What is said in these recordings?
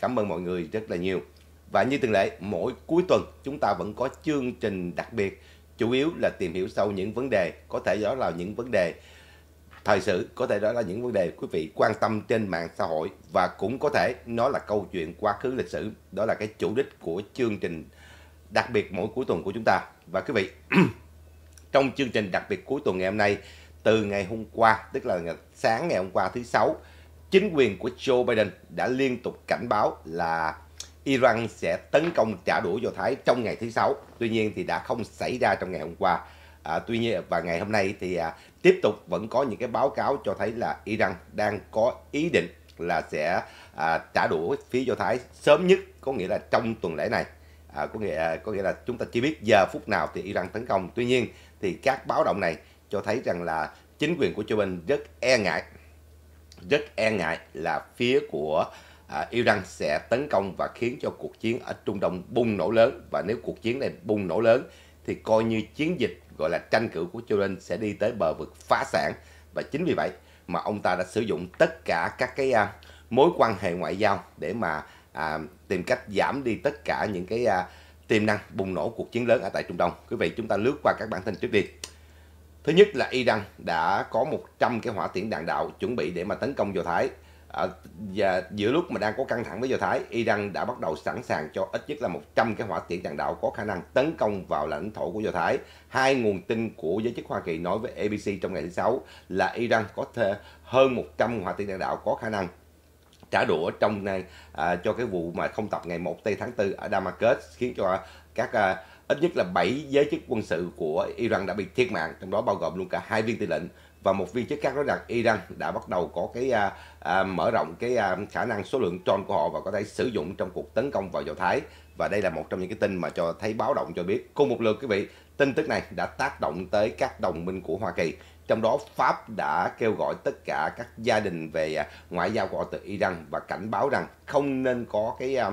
Cảm ơn mọi người rất là nhiều. Và như thường lệ, mỗi cuối tuần chúng ta vẫn có chương trình đặc biệt, chủ yếu là tìm hiểu sâu những vấn đề, có thể đó là những vấn đề thời sự, có thể đó là những vấn đề quý vị quan tâm trên mạng xã hội và cũng có thể nó là câu chuyện quá khứ lịch sử. Đó là cái chủ đích của chương trình đặc biệt mỗi cuối tuần của chúng ta. Và quý vị, trong chương trình đặc biệt cuối tuần ngày hôm nay, từ ngày hôm qua, tức là sáng ngày hôm qua thứ sáu chính quyền của Joe Biden đã liên tục cảnh báo là Iran sẽ tấn công trả đũa Do Thái trong ngày thứ sáu. Tuy nhiên thì đã không xảy ra trong ngày hôm qua. À, tuy nhiên và ngày hôm nay thì à, tiếp tục vẫn có những cái báo cáo cho thấy là Iran đang có ý định là sẽ à, trả đũa phía Do Thái sớm nhất, có nghĩa là trong tuần lễ này. À, có nghĩa có nghĩa là chúng ta chỉ biết giờ phút nào thì Iran tấn công. Tuy nhiên thì các báo động này cho thấy rằng là chính quyền của Joe Biden rất e ngại rất e ngại là phía của à, Iran sẽ tấn công và khiến cho cuộc chiến ở Trung Đông bùng nổ lớn và nếu cuộc chiến này bùng nổ lớn thì coi như chiến dịch gọi là tranh cử của Jordan sẽ đi tới bờ vực phá sản và chính vì vậy mà ông ta đã sử dụng tất cả các cái à, mối quan hệ ngoại giao để mà à, tìm cách giảm đi tất cả những cái à, tiềm năng bùng nổ cuộc chiến lớn ở tại Trung Đông. Quý vị chúng ta lướt qua các bản tin trước đi. Thứ nhất là Iran đã có 100 cái hỏa tiễn đạn đạo chuẩn bị để mà tấn công Do Thái. À, và giữa lúc mà đang có căng thẳng với Do Thái, Iran đã bắt đầu sẵn sàng cho ít nhất là 100 cái hỏa tiễn đạn đạo có khả năng tấn công vào lãnh thổ của Do Thái. Hai nguồn tin của giới chức Hoa Kỳ nói với ABC trong ngày thứ Sáu là Iran có thể hơn 100 hỏa tiễn đạn đạo có khả năng trả đũa trong này à, cho cái vụ mà không tập ngày 1 tây tháng 4 ở Damascus khiến cho các à, Ít nhất là 7 giới chức quân sự của Iran đã bị thiệt mạng, trong đó bao gồm luôn cả hai viên tư lệnh và một viên chức khác nói rằng Iran đã bắt đầu có cái à, à, mở rộng cái à, khả năng số lượng tròn của họ và có thể sử dụng trong cuộc tấn công vào Do Thái và đây là một trong những cái tin mà cho thấy báo động cho biết cùng một lượt quý vị tin tức này đã tác động tới các đồng minh của Hoa Kỳ trong đó Pháp đã kêu gọi tất cả các gia đình về à, ngoại giao của họ từ Iran và cảnh báo rằng không nên có cái à,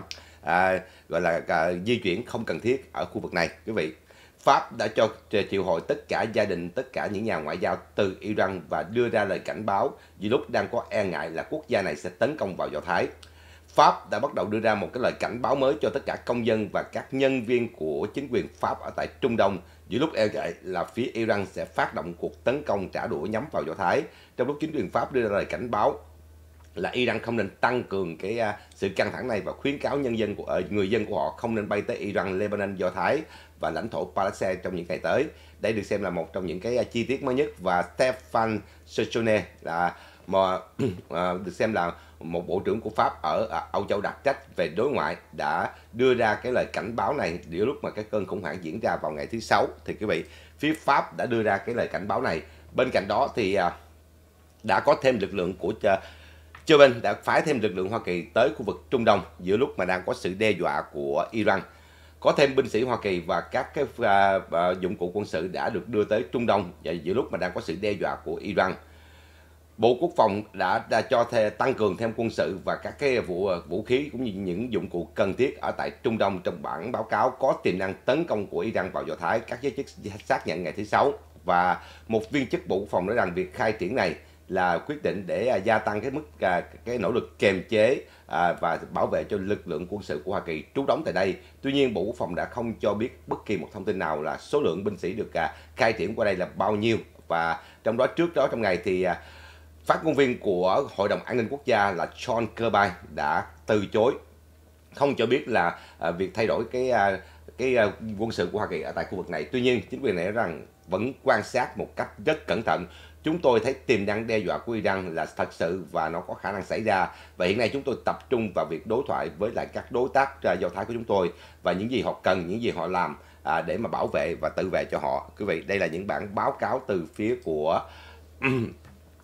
à, gọi là à, di chuyển không cần thiết ở khu vực này quý vị Pháp đã cho triệu hồi tất cả gia đình, tất cả những nhà ngoại giao từ Iran và đưa ra lời cảnh báo vì lúc đang có e ngại là quốc gia này sẽ tấn công vào Do Thái. Pháp đã bắt đầu đưa ra một cái lời cảnh báo mới cho tất cả công dân và các nhân viên của chính quyền Pháp ở tại Trung Đông giữa lúc e ngại là phía Iran sẽ phát động cuộc tấn công trả đũa nhắm vào Do Thái, trong lúc chính quyền Pháp đưa ra lời cảnh báo là Iran không nên tăng cường cái à, sự căng thẳng này và khuyến cáo nhân dân của ờ, người dân của họ không nên bay tới Iran, Lebanon, Do Thái và lãnh thổ Palestine trong những ngày tới. Đây được xem là một trong những cái à, chi tiết mới nhất và Stefan Sechone là mà được xem là một bộ trưởng của Pháp ở à, Âu Châu đặc trách về đối ngoại đã đưa ra cái lời cảnh báo này giữa lúc mà cái cơn khủng hoảng diễn ra vào ngày thứ sáu thì quý vị phía Pháp đã đưa ra cái lời cảnh báo này bên cạnh đó thì đã có thêm lực lượng của Joe Biden đã phái thêm lực lượng Hoa Kỳ tới khu vực Trung Đông giữa lúc mà đang có sự đe dọa của Iran. Có thêm binh sĩ Hoa Kỳ và các cái uh, dụng cụ quân sự đã được đưa tới Trung Đông và giữa lúc mà đang có sự đe dọa của Iran. Bộ Quốc phòng đã, đã cho thê, tăng cường thêm quân sự và các cái vũ à, vũ khí cũng như những dụng cụ cần thiết ở tại Trung Đông trong bản báo cáo có tiềm năng tấn công của Iran vào Do Thái, các giới chức xác nhận ngày thứ Sáu. Và một viên chức Bộ Quốc phòng nói rằng việc khai triển này là quyết định để à, gia tăng cái mức à, cái nỗ lực kiềm chế à, và bảo vệ cho lực lượng quân sự của Hoa Kỳ trú đóng tại đây. Tuy nhiên Bộ Quốc phòng đã không cho biết bất kỳ một thông tin nào là số lượng binh sĩ được khai triển qua đây là bao nhiêu và trong đó trước đó trong ngày thì phát ngôn viên của Hội đồng An ninh Quốc gia là John Kirby đã từ chối không cho biết là việc thay đổi cái cái quân sự của Hoa Kỳ ở tại khu vực này. Tuy nhiên chính quyền này nói rằng vẫn quan sát một cách rất cẩn thận chúng tôi thấy tiềm năng đe dọa của Iran là thật sự và nó có khả năng xảy ra và hiện nay chúng tôi tập trung vào việc đối thoại với lại các đối tác à, do thái của chúng tôi và những gì họ cần những gì họ làm à, để mà bảo vệ và tự vệ cho họ quý vị đây là những bản báo cáo từ phía của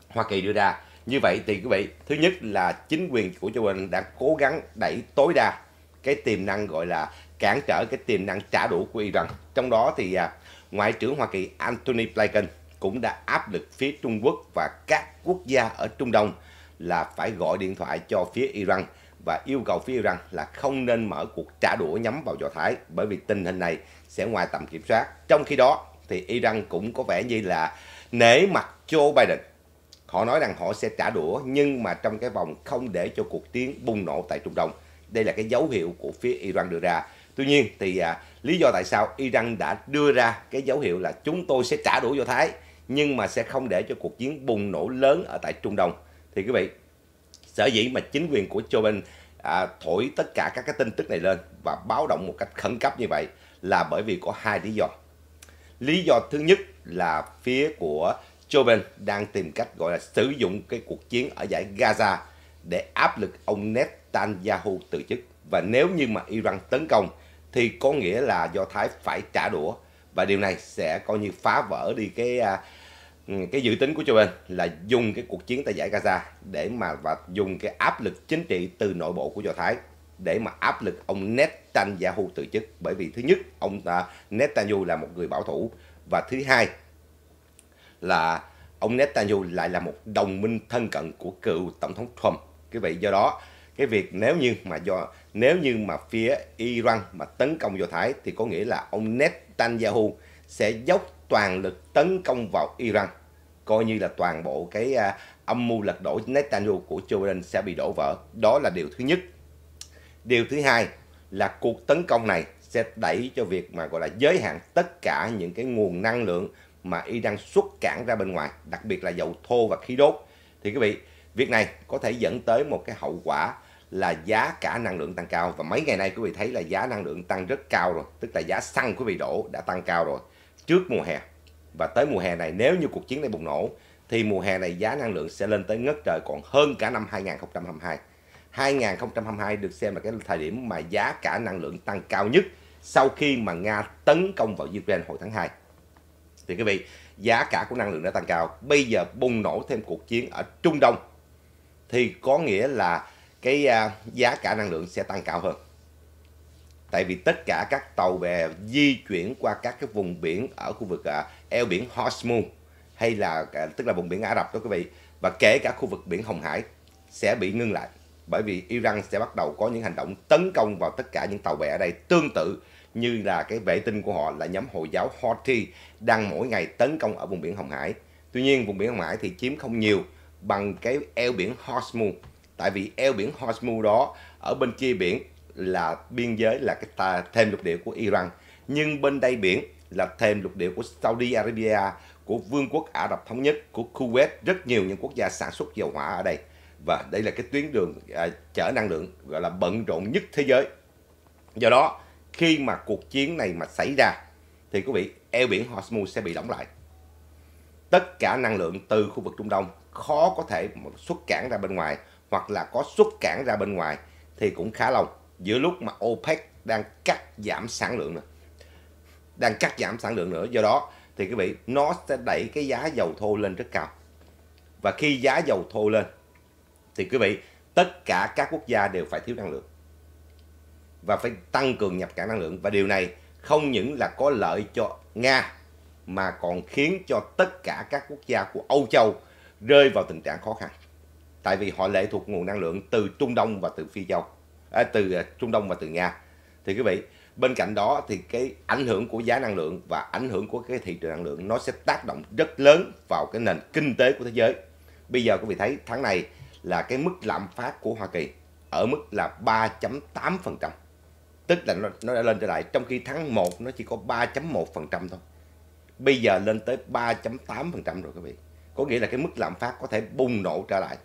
Hoa Kỳ đưa ra như vậy thì quý vị thứ nhất là chính quyền của Joe Biden đã cố gắng đẩy tối đa cái tiềm năng gọi là cản trở cái tiềm năng trả đũa của Iran trong đó thì à, ngoại trưởng Hoa Kỳ Antony Blinken cũng đã áp lực phía Trung Quốc và các quốc gia ở Trung Đông là phải gọi điện thoại cho phía Iran và yêu cầu phía Iran là không nên mở cuộc trả đũa nhắm vào Do Thái bởi vì tình hình này sẽ ngoài tầm kiểm soát. Trong khi đó thì Iran cũng có vẻ như là nể mặt Joe Biden. Họ nói rằng họ sẽ trả đũa nhưng mà trong cái vòng không để cho cuộc chiến bùng nổ tại Trung Đông. Đây là cái dấu hiệu của phía Iran đưa ra. Tuy nhiên thì à, lý do tại sao Iran đã đưa ra cái dấu hiệu là chúng tôi sẽ trả đũa Do Thái nhưng mà sẽ không để cho cuộc chiến bùng nổ lớn ở tại Trung Đông. Thì quý vị, sở dĩ mà chính quyền của Joe Biden à, thổi tất cả các cái tin tức này lên và báo động một cách khẩn cấp như vậy là bởi vì có hai lý do. Lý do thứ nhất là phía của Joe Biden đang tìm cách gọi là sử dụng cái cuộc chiến ở giải Gaza để áp lực ông Netanyahu từ chức. Và nếu như mà Iran tấn công thì có nghĩa là Do Thái phải trả đũa và điều này sẽ coi như phá vỡ đi cái à, cái dự tính của Joe Biden là dùng cái cuộc chiến tại giải Gaza để mà và dùng cái áp lực chính trị từ nội bộ của Do Thái để mà áp lực ông Netanyahu từ chức bởi vì thứ nhất ông à, Netanyahu là một người bảo thủ và thứ hai là ông Netanyahu lại là một đồng minh thân cận của cựu tổng thống Trump. Cái vậy do đó cái việc nếu như mà do nếu như mà phía Iran mà tấn công vào Thái thì có nghĩa là ông Netanyahu sẽ dốc toàn lực tấn công vào Iran coi như là toàn bộ cái à, âm mưu lật đổ Netanyahu của Joe Biden sẽ bị đổ vỡ đó là điều thứ nhất điều thứ hai là cuộc tấn công này sẽ đẩy cho việc mà gọi là giới hạn tất cả những cái nguồn năng lượng mà Iran xuất cản ra bên ngoài đặc biệt là dầu thô và khí đốt thì quý vị việc này có thể dẫn tới một cái hậu quả là giá cả năng lượng tăng cao và mấy ngày nay quý vị thấy là giá năng lượng tăng rất cao rồi tức là giá xăng quý vị đổ đã tăng cao rồi trước mùa hè và tới mùa hè này nếu như cuộc chiến này bùng nổ thì mùa hè này giá năng lượng sẽ lên tới ngất trời còn hơn cả năm 2022 2022 được xem là cái thời điểm mà giá cả năng lượng tăng cao nhất sau khi mà Nga tấn công vào Ukraine hồi tháng 2 thì quý vị giá cả của năng lượng đã tăng cao bây giờ bùng nổ thêm cuộc chiến ở Trung Đông thì có nghĩa là cái uh, giá cả năng lượng sẽ tăng cao hơn tại vì tất cả các tàu bè di chuyển qua các cái vùng biển ở khu vực uh, eo biển Hormuz hay là uh, tức là vùng biển Ả Rập đó quý vị và kể cả khu vực biển Hồng Hải sẽ bị ngưng lại bởi vì Iran sẽ bắt đầu có những hành động tấn công vào tất cả những tàu bè ở đây tương tự như là cái vệ tinh của họ là nhóm Hồi giáo Houthi đang mỗi ngày tấn công ở vùng biển Hồng Hải. Tuy nhiên vùng biển Hồng Hải thì chiếm không nhiều bằng cái eo biển Hormuz tại vì eo biển Hormuz đó ở bên kia biển là biên giới là cái ta, thêm lục địa của Iran nhưng bên đây biển là thêm lục địa của Saudi Arabia của Vương quốc Ả Rập Thống Nhất của Kuwait rất nhiều những quốc gia sản xuất dầu hỏa ở đây và đây là cái tuyến đường à, chở năng lượng gọi là bận rộn nhất thế giới do đó khi mà cuộc chiến này mà xảy ra thì quý vị eo biển Hormuz sẽ bị đóng lại tất cả năng lượng từ khu vực Trung Đông khó có thể xuất cản ra bên ngoài hoặc là có xuất cảng ra bên ngoài thì cũng khá lâu giữa lúc mà OPEC đang cắt giảm sản lượng nữa đang cắt giảm sản lượng nữa do đó thì quý vị nó sẽ đẩy cái giá dầu thô lên rất cao và khi giá dầu thô lên thì quý vị tất cả các quốc gia đều phải thiếu năng lượng và phải tăng cường nhập cảng năng lượng và điều này không những là có lợi cho Nga mà còn khiến cho tất cả các quốc gia của Âu Châu rơi vào tình trạng khó khăn tại vì họ lệ thuộc nguồn năng lượng từ Trung Đông và từ Phi Châu, à, từ à, Trung Đông và từ Nga. Thì quý vị, bên cạnh đó thì cái ảnh hưởng của giá năng lượng và ảnh hưởng của cái thị trường năng lượng nó sẽ tác động rất lớn vào cái nền kinh tế của thế giới. Bây giờ quý vị thấy tháng này là cái mức lạm phát của Hoa Kỳ ở mức là 3.8%. Tức là nó, nó đã lên trở lại trong khi tháng 1 nó chỉ có 3.1% thôi. Bây giờ lên tới 3.8% rồi quý vị. Có nghĩa là cái mức lạm phát có thể bùng nổ trở lại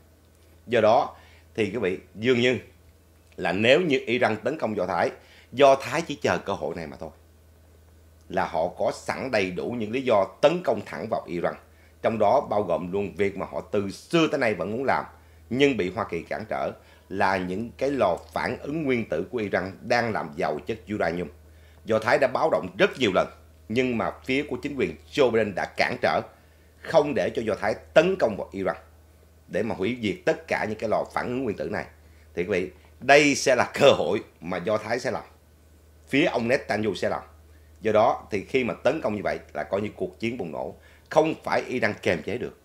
do đó thì quý vị dường như là nếu như Iran tấn công Do Thái Do Thái chỉ chờ cơ hội này mà thôi là họ có sẵn đầy đủ những lý do tấn công thẳng vào Iran trong đó bao gồm luôn việc mà họ từ xưa tới nay vẫn muốn làm nhưng bị Hoa Kỳ cản trở là những cái lò phản ứng nguyên tử của Iran đang làm giàu chất uranium. Do Thái đã báo động rất nhiều lần nhưng mà phía của chính quyền Joe Biden đã cản trở không để cho Do Thái tấn công vào Iran để mà hủy diệt tất cả những cái lò phản ứng nguyên tử này thì quý vị đây sẽ là cơ hội mà do thái sẽ làm phía ông netanyahu sẽ làm do đó thì khi mà tấn công như vậy là coi như cuộc chiến bùng nổ không phải iran kềm chế được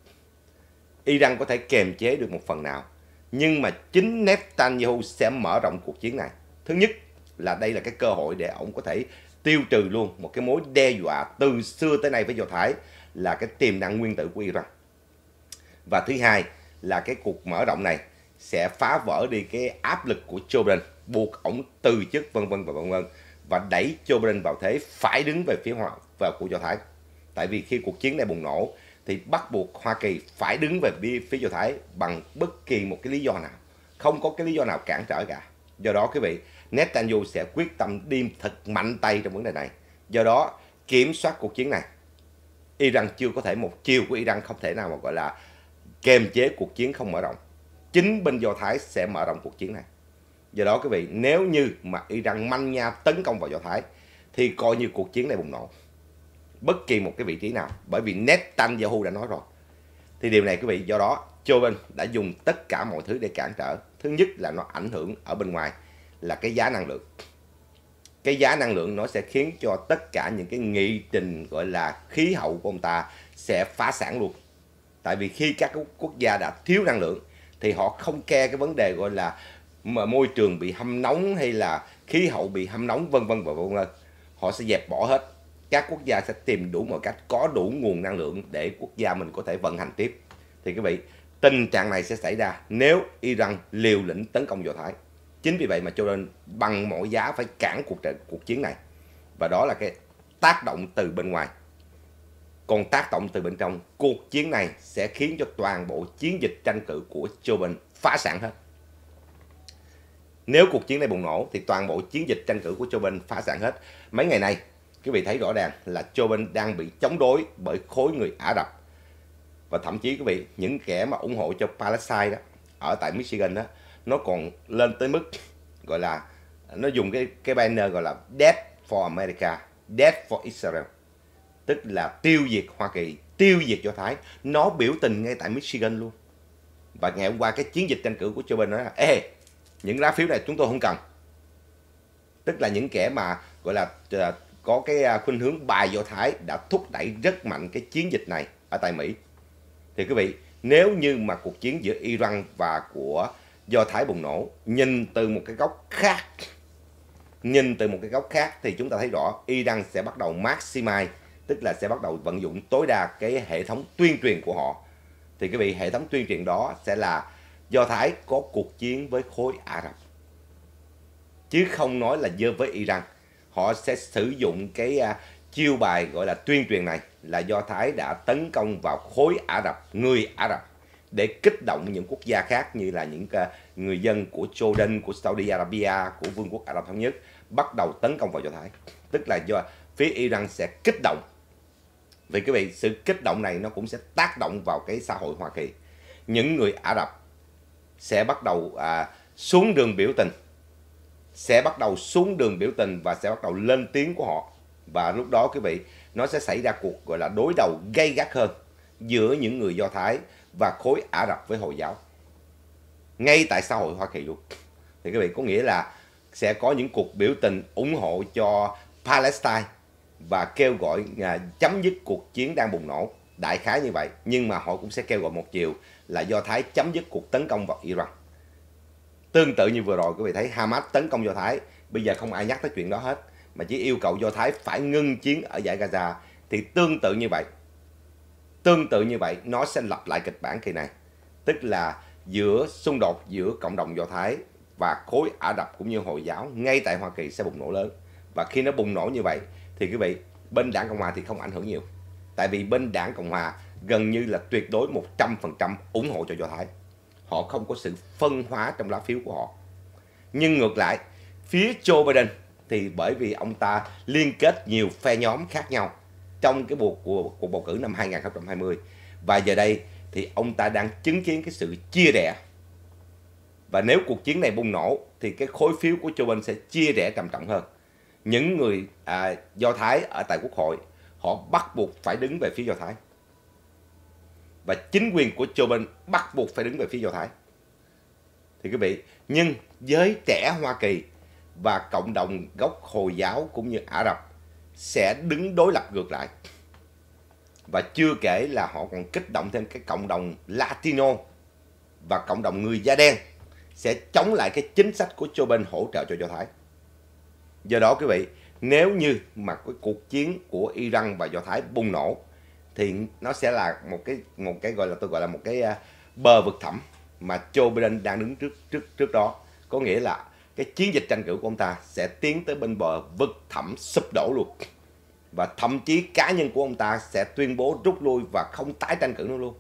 iran có thể kềm chế được một phần nào nhưng mà chính netanyahu sẽ mở rộng cuộc chiến này thứ nhất là đây là cái cơ hội để ông có thể tiêu trừ luôn một cái mối đe dọa từ xưa tới nay với do thái là cái tiềm năng nguyên tử của iran và thứ hai là cái cuộc mở rộng này sẽ phá vỡ đi cái áp lực của Joe Biden buộc ổng từ chức vân vân và vân vân và đẩy Joe Biden vào thế phải đứng về phía Hoa và của Do Thái. Tại vì khi cuộc chiến này bùng nổ thì bắt buộc Hoa Kỳ phải đứng về phía Do Thái bằng bất kỳ một cái lý do nào. Không có cái lý do nào cản trở cả. Do đó quý vị, Netanyahu sẽ quyết tâm đi thật mạnh tay trong vấn đề này. Do đó, kiểm soát cuộc chiến này. Iran chưa có thể một chiều của Iran không thể nào mà gọi là kềm chế cuộc chiến không mở rộng. Chính bên Do Thái sẽ mở rộng cuộc chiến này. Do đó quý vị, nếu như mà Iran manh nha tấn công vào Do Thái thì coi như cuộc chiến này bùng nổ. Bất kỳ một cái vị trí nào, bởi vì Netanyahu đã nói rồi. Thì điều này quý vị, do đó Joven đã dùng tất cả mọi thứ để cản trở. Thứ nhất là nó ảnh hưởng ở bên ngoài là cái giá năng lượng. Cái giá năng lượng nó sẽ khiến cho tất cả những cái nghị trình gọi là khí hậu của ông ta sẽ phá sản luôn tại vì khi các quốc gia đã thiếu năng lượng thì họ không ke cái vấn đề gọi là môi trường bị hâm nóng hay là khí hậu bị hâm nóng vân vân và vân vân họ sẽ dẹp bỏ hết các quốc gia sẽ tìm đủ mọi cách có đủ nguồn năng lượng để quốc gia mình có thể vận hành tiếp thì quý vị tình trạng này sẽ xảy ra nếu Iran liều lĩnh tấn công do Thái chính vì vậy mà cho nên bằng mọi giá phải cản cuộc trận cuộc chiến này và đó là cái tác động từ bên ngoài còn tác động từ bên trong, cuộc chiến này sẽ khiến cho toàn bộ chiến dịch tranh cử của Joe Biden phá sản hết. Nếu cuộc chiến này bùng nổ thì toàn bộ chiến dịch tranh cử của Joe Biden phá sản hết. Mấy ngày nay, quý vị thấy rõ ràng là Joe Biden đang bị chống đối bởi khối người Ả Rập. Và thậm chí quý vị, những kẻ mà ủng hộ cho Palestine đó, ở tại Michigan đó, nó còn lên tới mức gọi là nó dùng cái cái banner gọi là Death for America, Death for Israel tức là tiêu diệt Hoa Kỳ, tiêu diệt Do Thái. Nó biểu tình ngay tại Michigan luôn. Và ngày hôm qua cái chiến dịch tranh cử của Joe Biden nói là Ê, những lá phiếu này chúng tôi không cần. Tức là những kẻ mà gọi là ờ, có cái à, khuynh hướng bài Do Thái đã thúc đẩy rất mạnh cái chiến dịch này ở tại Mỹ. Thì quý vị, nếu như mà cuộc chiến giữa Iran và của Do Thái bùng nổ nhìn từ một cái góc khác nhìn từ một cái góc khác thì chúng ta thấy rõ Iran sẽ bắt đầu maximize tức là sẽ bắt đầu vận dụng tối đa cái hệ thống tuyên truyền của họ thì cái vị hệ thống tuyên truyền đó sẽ là do thái có cuộc chiến với khối ả rập chứ không nói là dơ với iran họ sẽ sử dụng cái à, chiêu bài gọi là tuyên truyền này là do thái đã tấn công vào khối ả rập người ả rập để kích động những quốc gia khác như là những à, người dân của jordan của saudi arabia của vương quốc ả rập thống nhất bắt đầu tấn công vào do thái tức là do phía iran sẽ kích động vì quý vị, sự kích động này nó cũng sẽ tác động vào cái xã hội Hoa Kỳ. Những người Ả Rập sẽ bắt đầu à, xuống đường biểu tình. Sẽ bắt đầu xuống đường biểu tình và sẽ bắt đầu lên tiếng của họ. Và lúc đó quý vị, nó sẽ xảy ra cuộc gọi là đối đầu gay gắt hơn giữa những người Do Thái và khối Ả Rập với Hồi giáo. Ngay tại xã hội Hoa Kỳ luôn. Thì quý vị có nghĩa là sẽ có những cuộc biểu tình ủng hộ cho Palestine và kêu gọi à, chấm dứt cuộc chiến đang bùng nổ đại khái như vậy nhưng mà họ cũng sẽ kêu gọi một chiều là do thái chấm dứt cuộc tấn công vào iran tương tự như vừa rồi quý vị thấy hamas tấn công do thái bây giờ không ai nhắc tới chuyện đó hết mà chỉ yêu cầu do thái phải ngưng chiến ở giải gaza thì tương tự như vậy tương tự như vậy nó sẽ lặp lại kịch bản kỳ này tức là giữa xung đột giữa cộng đồng do thái và khối ả rập cũng như hồi giáo ngay tại hoa kỳ sẽ bùng nổ lớn và khi nó bùng nổ như vậy thì quý vị bên đảng cộng hòa thì không ảnh hưởng nhiều tại vì bên đảng cộng hòa gần như là tuyệt đối 100% ủng hộ cho do thái họ không có sự phân hóa trong lá phiếu của họ nhưng ngược lại phía joe biden thì bởi vì ông ta liên kết nhiều phe nhóm khác nhau trong cái cuộc của cuộc bầu cử năm 2020 và giờ đây thì ông ta đang chứng kiến cái sự chia rẽ và nếu cuộc chiến này bùng nổ thì cái khối phiếu của Joe Biden sẽ chia rẽ trầm trọng hơn những người à, do thái ở tại quốc hội họ bắt buộc phải đứng về phía do thái và chính quyền của Joe Biden bắt buộc phải đứng về phía do thái thì quý vị nhưng giới trẻ Hoa Kỳ và cộng đồng gốc Hồi giáo cũng như Ả Rập sẽ đứng đối lập ngược lại và chưa kể là họ còn kích động thêm cái cộng đồng Latino và cộng đồng người da đen sẽ chống lại cái chính sách của Joe Biden hỗ trợ cho Do Thái. Do đó quý vị, nếu như mà cái cuộc chiến của Iran và Do Thái bùng nổ thì nó sẽ là một cái một cái gọi là tôi gọi là một cái à, bờ vực thẳm mà Joe Biden đang đứng trước trước trước đó. Có nghĩa là cái chiến dịch tranh cử của ông ta sẽ tiến tới bên bờ vực thẳm sụp đổ luôn. Và thậm chí cá nhân của ông ta sẽ tuyên bố rút lui và không tái tranh cử nữa luôn.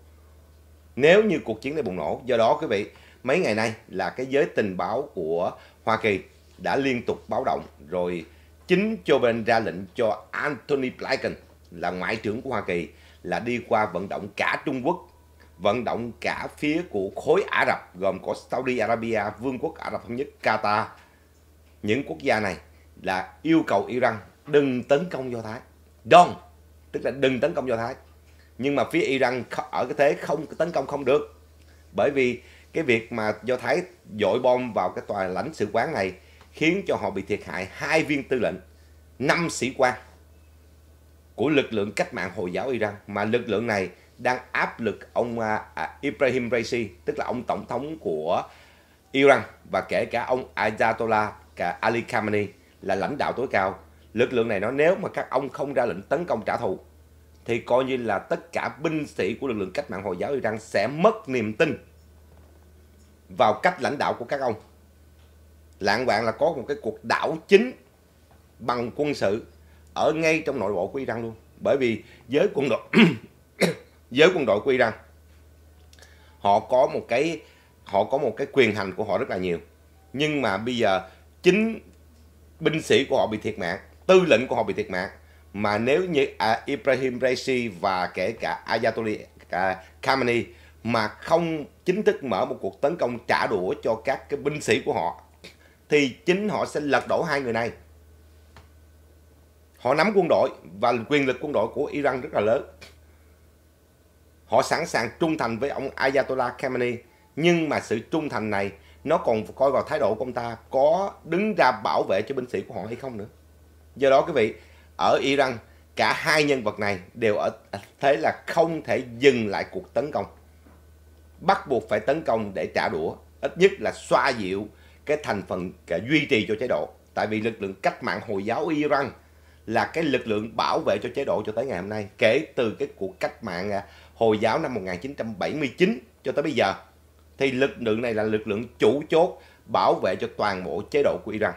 Nếu như cuộc chiến này bùng nổ, do đó quý vị, mấy ngày nay là cái giới tình báo của Hoa Kỳ đã liên tục báo động rồi chính Joe Biden ra lệnh cho Anthony Blinken là ngoại trưởng của Hoa Kỳ là đi qua vận động cả Trung Quốc vận động cả phía của khối Ả Rập gồm có Saudi Arabia, Vương quốc Ả Rập Thống nhất, Qatar. Những quốc gia này là yêu cầu Iran đừng tấn công Do Thái. Don't, tức là đừng tấn công Do Thái. Nhưng mà phía Iran ở cái thế không tấn công không được. Bởi vì cái việc mà Do Thái dội bom vào cái tòa lãnh sự quán này khiến cho họ bị thiệt hại hai viên tư lệnh, năm sĩ quan của lực lượng cách mạng Hồi giáo Iran. Mà lực lượng này đang áp lực ông à, à, Ibrahim Raisi, tức là ông tổng thống của Iran và kể cả ông Ayatollah cả Ali Khamenei là lãnh đạo tối cao. Lực lượng này nói nếu mà các ông không ra lệnh tấn công trả thù thì coi như là tất cả binh sĩ của lực lượng cách mạng Hồi giáo Iran sẽ mất niềm tin vào cách lãnh đạo của các ông lạng vạn là có một cái cuộc đảo chính bằng quân sự ở ngay trong nội bộ của Iran luôn bởi vì giới quân đội giới quân đội của Iran họ có một cái họ có một cái quyền hành của họ rất là nhiều nhưng mà bây giờ chính binh sĩ của họ bị thiệt mạng tư lệnh của họ bị thiệt mạng mà nếu như à, Ibrahim Raisi và kể cả Ayatollah à, Khamenei mà không chính thức mở một cuộc tấn công trả đũa cho các cái binh sĩ của họ thì chính họ sẽ lật đổ hai người này. Họ nắm quân đội và quyền lực quân đội của Iran rất là lớn. Họ sẵn sàng trung thành với ông Ayatollah Khamenei, nhưng mà sự trung thành này nó còn coi vào thái độ của ông ta có đứng ra bảo vệ cho binh sĩ của họ hay không nữa. Do đó quý vị, ở Iran cả hai nhân vật này đều ở thế là không thể dừng lại cuộc tấn công. Bắt buộc phải tấn công để trả đũa, ít nhất là xoa dịu cái thành phần cái duy trì cho chế độ tại vì lực lượng cách mạng hồi giáo Iran là cái lực lượng bảo vệ cho chế độ cho tới ngày hôm nay kể từ cái cuộc cách mạng à, hồi giáo năm 1979 cho tới bây giờ thì lực lượng này là lực lượng chủ chốt bảo vệ cho toàn bộ chế độ của Iran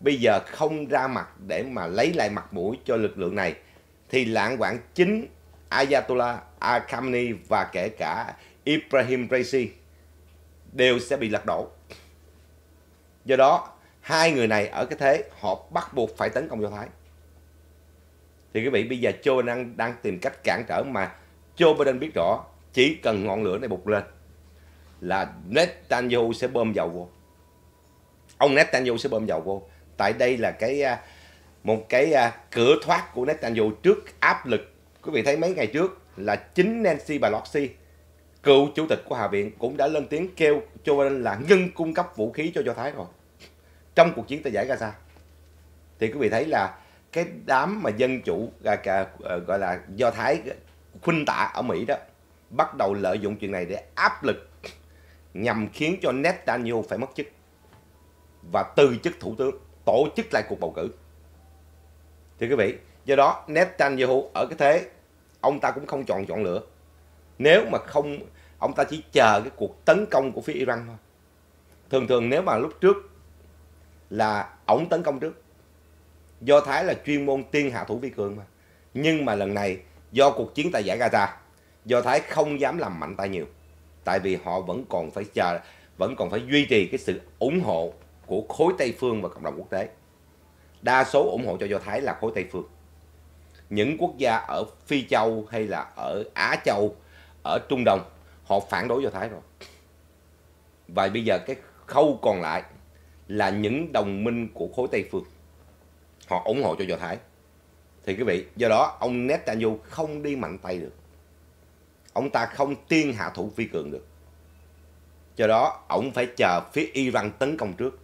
bây giờ không ra mặt để mà lấy lại mặt mũi cho lực lượng này thì lãng quản chính Ayatollah Al Khamenei và kể cả Ibrahim Raisi đều sẽ bị lật đổ do đó hai người này ở cái thế họ bắt buộc phải tấn công do thái thì quý vị bây giờ Joe Biden đang, đang tìm cách cản trở mà Joe Biden biết rõ chỉ cần ngọn lửa này bục lên là Netanyahu sẽ bơm dầu vô ông Netanyahu sẽ bơm dầu vô tại đây là cái à, một cái à, cửa thoát của Netanyahu trước áp lực quý vị thấy mấy ngày trước là chính Nancy Pelosi cựu chủ tịch của Hạ viện cũng đã lên tiếng kêu Joe Biden là ngưng cung cấp vũ khí cho Do Thái rồi trong cuộc chiến tại giải Gaza thì quý vị thấy là cái đám mà dân chủ à, à, gọi là Do Thái khuynh tả ở Mỹ đó bắt đầu lợi dụng chuyện này để áp lực nhằm khiến cho Netanyahu phải mất chức và từ chức thủ tướng tổ chức lại cuộc bầu cử thì quý vị do đó Netanyahu ở cái thế ông ta cũng không chọn chọn lựa nếu mà không ông ta chỉ chờ cái cuộc tấn công của phía Iran thôi thường thường nếu mà lúc trước là ổng tấn công trước do Thái là chuyên môn tiên hạ thủ vi cường mà nhưng mà lần này do cuộc chiến tại giải Gaza do Thái không dám làm mạnh tay nhiều tại vì họ vẫn còn phải chờ vẫn còn phải duy trì cái sự ủng hộ của khối Tây phương và cộng đồng quốc tế đa số ủng hộ cho do Thái là khối Tây phương những quốc gia ở Phi Châu hay là ở Á Châu ở Trung Đông họ phản đối Do Thái rồi và bây giờ cái khâu còn lại là những đồng minh của khối Tây phương họ ủng hộ cho Do Thái thì quý vị do đó ông Netanyahu không đi mạnh tay được ông ta không tiên hạ thủ phi cường được do đó ông phải chờ phía Iran tấn công trước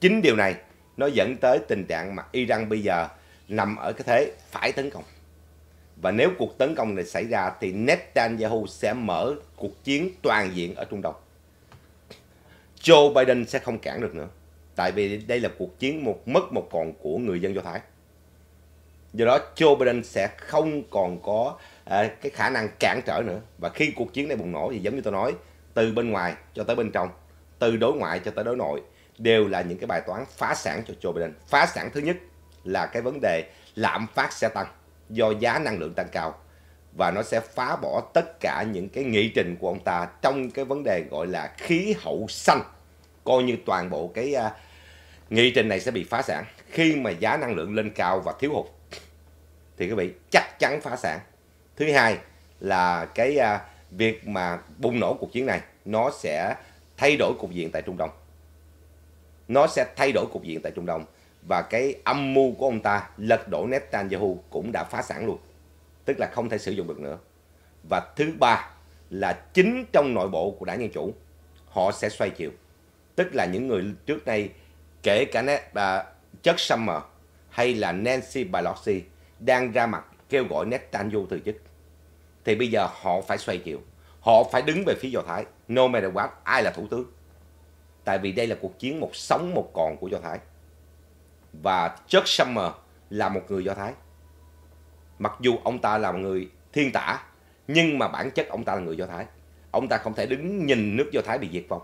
chính điều này nó dẫn tới tình trạng mà Iran bây giờ nằm ở cái thế phải tấn công và nếu cuộc tấn công này xảy ra thì Netanyahu sẽ mở cuộc chiến toàn diện ở Trung Đông. Joe Biden sẽ không cản được nữa. Tại vì đây là cuộc chiến một mất một còn của người dân Do Thái. Do đó Joe Biden sẽ không còn có à, cái khả năng cản trở nữa. Và khi cuộc chiến này bùng nổ thì giống như tôi nói, từ bên ngoài cho tới bên trong, từ đối ngoại cho tới đối nội đều là những cái bài toán phá sản cho Joe Biden. Phá sản thứ nhất là cái vấn đề lạm phát sẽ tăng do giá năng lượng tăng cao và nó sẽ phá bỏ tất cả những cái nghị trình của ông ta trong cái vấn đề gọi là khí hậu xanh coi như toàn bộ cái uh, nghị trình này sẽ bị phá sản khi mà giá năng lượng lên cao và thiếu hụt thì quý vị chắc chắn phá sản thứ hai là cái uh, việc mà bùng nổ cuộc chiến này nó sẽ thay đổi cục diện tại Trung Đông nó sẽ thay đổi cục diện tại Trung Đông và cái âm mưu của ông ta lật đổ Netanyahu cũng đã phá sản luôn. Tức là không thể sử dụng được nữa. Và thứ ba là chính trong nội bộ của đảng Dân Chủ, họ sẽ xoay chiều. Tức là những người trước đây, kể cả net, à, Chuck Schumer hay là Nancy Pelosi đang ra mặt kêu gọi Netanyahu từ chức. Thì bây giờ họ phải xoay chiều. Họ phải đứng về phía Do Thái. No matter what, ai là thủ tướng. Tại vì đây là cuộc chiến một sống một còn của Do Thái và Chuck Summer là một người Do Thái. Mặc dù ông ta là một người thiên tả, nhưng mà bản chất ông ta là người Do Thái. Ông ta không thể đứng nhìn nước Do Thái bị diệt vong.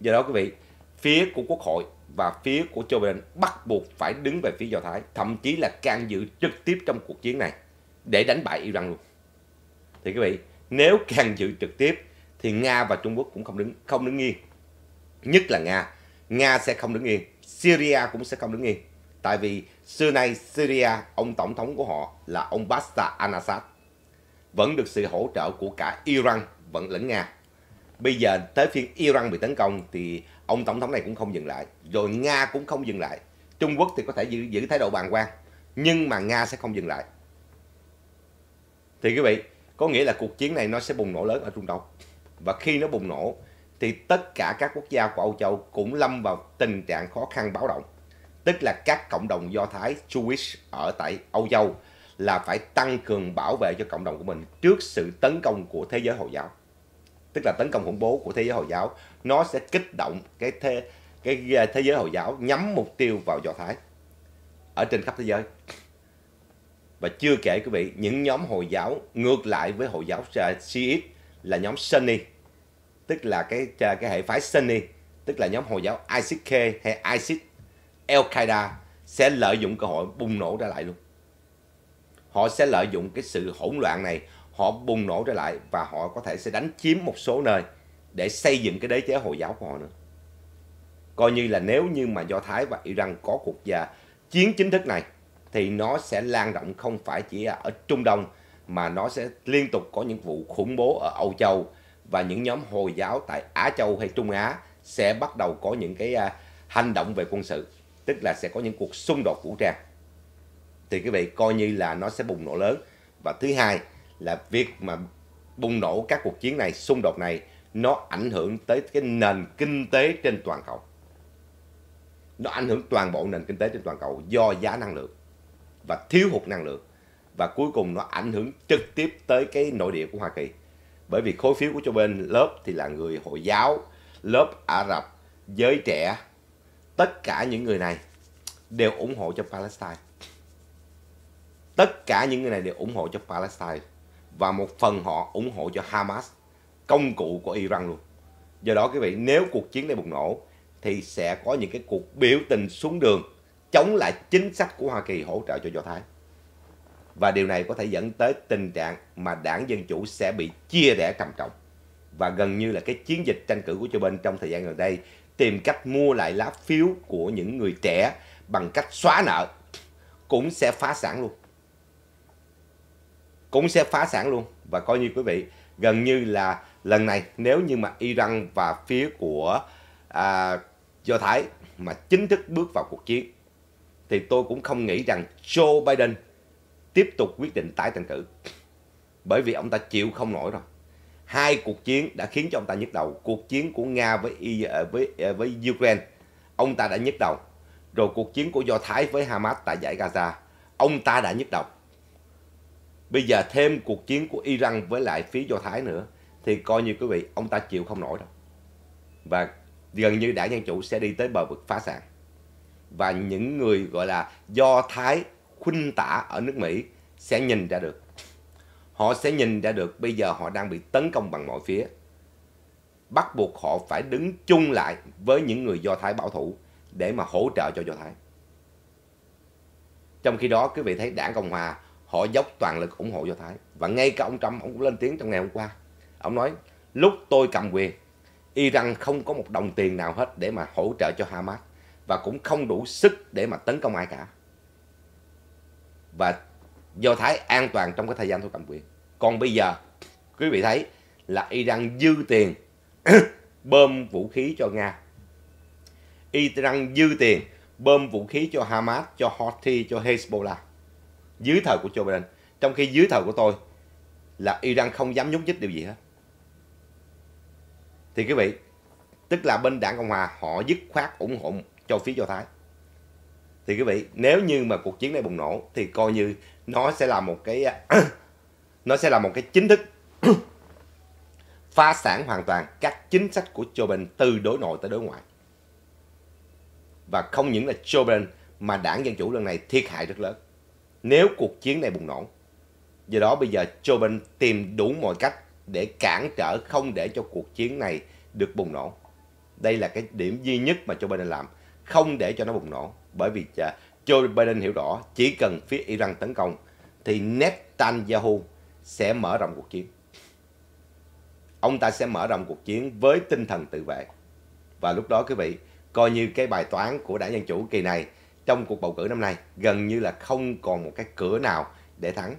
Do đó quý vị, phía của Quốc hội và phía của Joe Biden bắt buộc phải đứng về phía Do Thái, thậm chí là can dự trực tiếp trong cuộc chiến này để đánh bại Iran luôn. Thì quý vị, nếu can dự trực tiếp thì Nga và Trung Quốc cũng không đứng không đứng yên. Nhất là Nga, Nga sẽ không đứng yên Syria cũng sẽ không đứng yên. Tại vì xưa nay Syria, ông tổng thống của họ là ông Bashar al-Assad. Vẫn được sự hỗ trợ của cả Iran vẫn lẫn Nga. Bây giờ tới phiên Iran bị tấn công thì ông tổng thống này cũng không dừng lại. Rồi Nga cũng không dừng lại. Trung Quốc thì có thể giữ, giữ thái độ bàng quan. Nhưng mà Nga sẽ không dừng lại. Thì quý vị, có nghĩa là cuộc chiến này nó sẽ bùng nổ lớn ở Trung Đông. Và khi nó bùng nổ thì tất cả các quốc gia của Âu Châu cũng lâm vào tình trạng khó khăn báo động. Tức là các cộng đồng Do Thái Jewish ở tại Âu Châu là phải tăng cường bảo vệ cho cộng đồng của mình trước sự tấn công của thế giới Hồi giáo. Tức là tấn công khủng bố của thế giới Hồi giáo, nó sẽ kích động cái thế cái thế giới Hồi giáo nhắm mục tiêu vào Do Thái ở trên khắp thế giới. Và chưa kể quý vị, những nhóm Hồi giáo ngược lại với Hồi giáo Shiite là nhóm Sunni tức là cái cái hệ phái Sunni tức là nhóm hồi giáo ISK hay ISIS Al-Qaeda sẽ lợi dụng cơ hội bùng nổ trở lại luôn họ sẽ lợi dụng cái sự hỗn loạn này họ bùng nổ trở lại và họ có thể sẽ đánh chiếm một số nơi để xây dựng cái đế chế hồi giáo của họ nữa coi như là nếu như mà do thái và iran có cuộc và chiến chính thức này thì nó sẽ lan rộng không phải chỉ ở trung đông mà nó sẽ liên tục có những vụ khủng bố ở âu châu và những nhóm Hồi giáo tại Á Châu hay Trung Á sẽ bắt đầu có những cái à, hành động về quân sự, tức là sẽ có những cuộc xung đột vũ trang. Thì quý vị coi như là nó sẽ bùng nổ lớn. Và thứ hai là việc mà bùng nổ các cuộc chiến này, xung đột này nó ảnh hưởng tới cái nền kinh tế trên toàn cầu. Nó ảnh hưởng toàn bộ nền kinh tế trên toàn cầu do giá năng lượng và thiếu hụt năng lượng. Và cuối cùng nó ảnh hưởng trực tiếp tới cái nội địa của Hoa Kỳ bởi vì khối phiếu của cho bên lớp thì là người Hồi giáo, lớp Ả Rập, giới trẻ, tất cả những người này đều ủng hộ cho Palestine. Tất cả những người này đều ủng hộ cho Palestine và một phần họ ủng hộ cho Hamas, công cụ của Iran luôn. Do đó quý vị, nếu cuộc chiến này bùng nổ thì sẽ có những cái cuộc biểu tình xuống đường chống lại chính sách của Hoa Kỳ hỗ trợ cho Do Thái và điều này có thể dẫn tới tình trạng mà đảng Dân Chủ sẽ bị chia rẽ trầm trọng. Và gần như là cái chiến dịch tranh cử của Joe Biden trong thời gian gần đây tìm cách mua lại lá phiếu của những người trẻ bằng cách xóa nợ cũng sẽ phá sản luôn. Cũng sẽ phá sản luôn. Và coi như quý vị, gần như là lần này nếu như mà Iran và phía của à, Do Thái mà chính thức bước vào cuộc chiến thì tôi cũng không nghĩ rằng Joe Biden tiếp tục quyết định tái tranh cử. Bởi vì ông ta chịu không nổi rồi. Hai cuộc chiến đã khiến cho ông ta nhức đầu. Cuộc chiến của Nga với ờ, với ờ, với Ukraine, ông ta đã nhức đầu. Rồi cuộc chiến của Do Thái với Hamas tại giải Gaza, ông ta đã nhức đầu. Bây giờ thêm cuộc chiến của Iran với lại phía Do Thái nữa thì coi như quý vị, ông ta chịu không nổi rồi Và gần như đảng Dân Chủ sẽ đi tới bờ vực phá sản. Và những người gọi là Do Thái khuynh tả ở nước Mỹ sẽ nhìn ra được. Họ sẽ nhìn ra được bây giờ họ đang bị tấn công bằng mọi phía. Bắt buộc họ phải đứng chung lại với những người Do Thái bảo thủ để mà hỗ trợ cho Do Thái. Trong khi đó, quý vị thấy đảng Cộng Hòa họ dốc toàn lực ủng hộ Do Thái. Và ngay cả ông Trump, ông cũng lên tiếng trong ngày hôm qua. Ông nói, lúc tôi cầm quyền, Iran không có một đồng tiền nào hết để mà hỗ trợ cho Hamas và cũng không đủ sức để mà tấn công ai cả và Do Thái an toàn trong cái thời gian tôi cầm quyền. Còn bây giờ quý vị thấy là Iran dư tiền bơm vũ khí cho Nga. Iran dư tiền bơm vũ khí cho Hamas, cho Houthi, cho Hezbollah. Dưới thời của Joe Biden. Trong khi dưới thời của tôi là Iran không dám nhúc nhích điều gì hết. Thì quý vị, tức là bên đảng Cộng Hòa họ dứt khoát ủng hộ cho phía Do Thái thì quý vị nếu như mà cuộc chiến này bùng nổ thì coi như nó sẽ là một cái nó sẽ là một cái chính thức phá sản hoàn toàn các chính sách của Joe Biden từ đối nội tới đối ngoại và không những là Joe Biden mà đảng Dân Chủ lần này thiệt hại rất lớn nếu cuộc chiến này bùng nổ. Do đó bây giờ Joe Biden tìm đủ mọi cách để cản trở không để cho cuộc chiến này được bùng nổ. Đây là cái điểm duy nhất mà Joe Biden làm không để cho nó bùng nổ bởi vì à, Joe Biden hiểu rõ chỉ cần phía Iran tấn công thì Netanyahu sẽ mở rộng cuộc chiến. Ông ta sẽ mở rộng cuộc chiến với tinh thần tự vệ. Và lúc đó quý vị, coi như cái bài toán của đảng Dân Chủ kỳ này trong cuộc bầu cử năm nay gần như là không còn một cái cửa nào để thắng.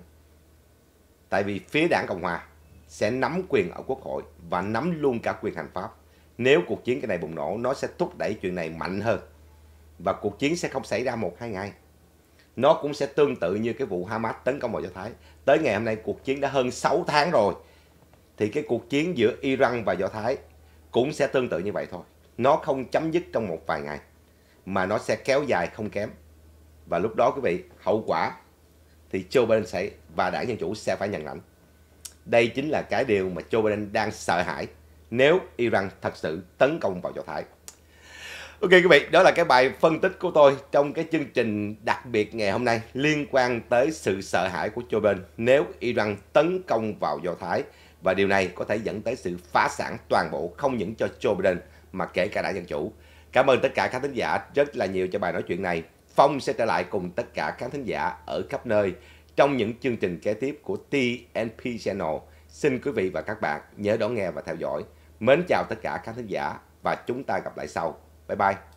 Tại vì phía đảng Cộng Hòa sẽ nắm quyền ở Quốc hội và nắm luôn cả quyền hành pháp. Nếu cuộc chiến cái này bùng nổ, nó sẽ thúc đẩy chuyện này mạnh hơn và cuộc chiến sẽ không xảy ra một hai ngày nó cũng sẽ tương tự như cái vụ Hamas tấn công vào Do Thái. Tới ngày hôm nay cuộc chiến đã hơn 6 tháng rồi. Thì cái cuộc chiến giữa Iran và Do Thái cũng sẽ tương tự như vậy thôi. Nó không chấm dứt trong một vài ngày mà nó sẽ kéo dài không kém. Và lúc đó quý vị, hậu quả thì Joe Biden sẽ và đảng Dân Chủ sẽ phải nhận lãnh. Đây chính là cái điều mà Joe Biden đang sợ hãi nếu Iran thật sự tấn công vào Do Thái. Ok quý vị, đó là cái bài phân tích của tôi trong cái chương trình đặc biệt ngày hôm nay liên quan tới sự sợ hãi của Joe Biden nếu Iran tấn công vào Do Thái và điều này có thể dẫn tới sự phá sản toàn bộ không những cho Joe Biden mà kể cả đảng Dân Chủ. Cảm ơn tất cả khán thính giả rất là nhiều cho bài nói chuyện này. Phong sẽ trở lại cùng tất cả khán thính giả ở khắp nơi trong những chương trình kế tiếp của TNP Channel. Xin quý vị và các bạn nhớ đón nghe và theo dõi. Mến chào tất cả khán thính giả và chúng ta gặp lại sau. Bye bye.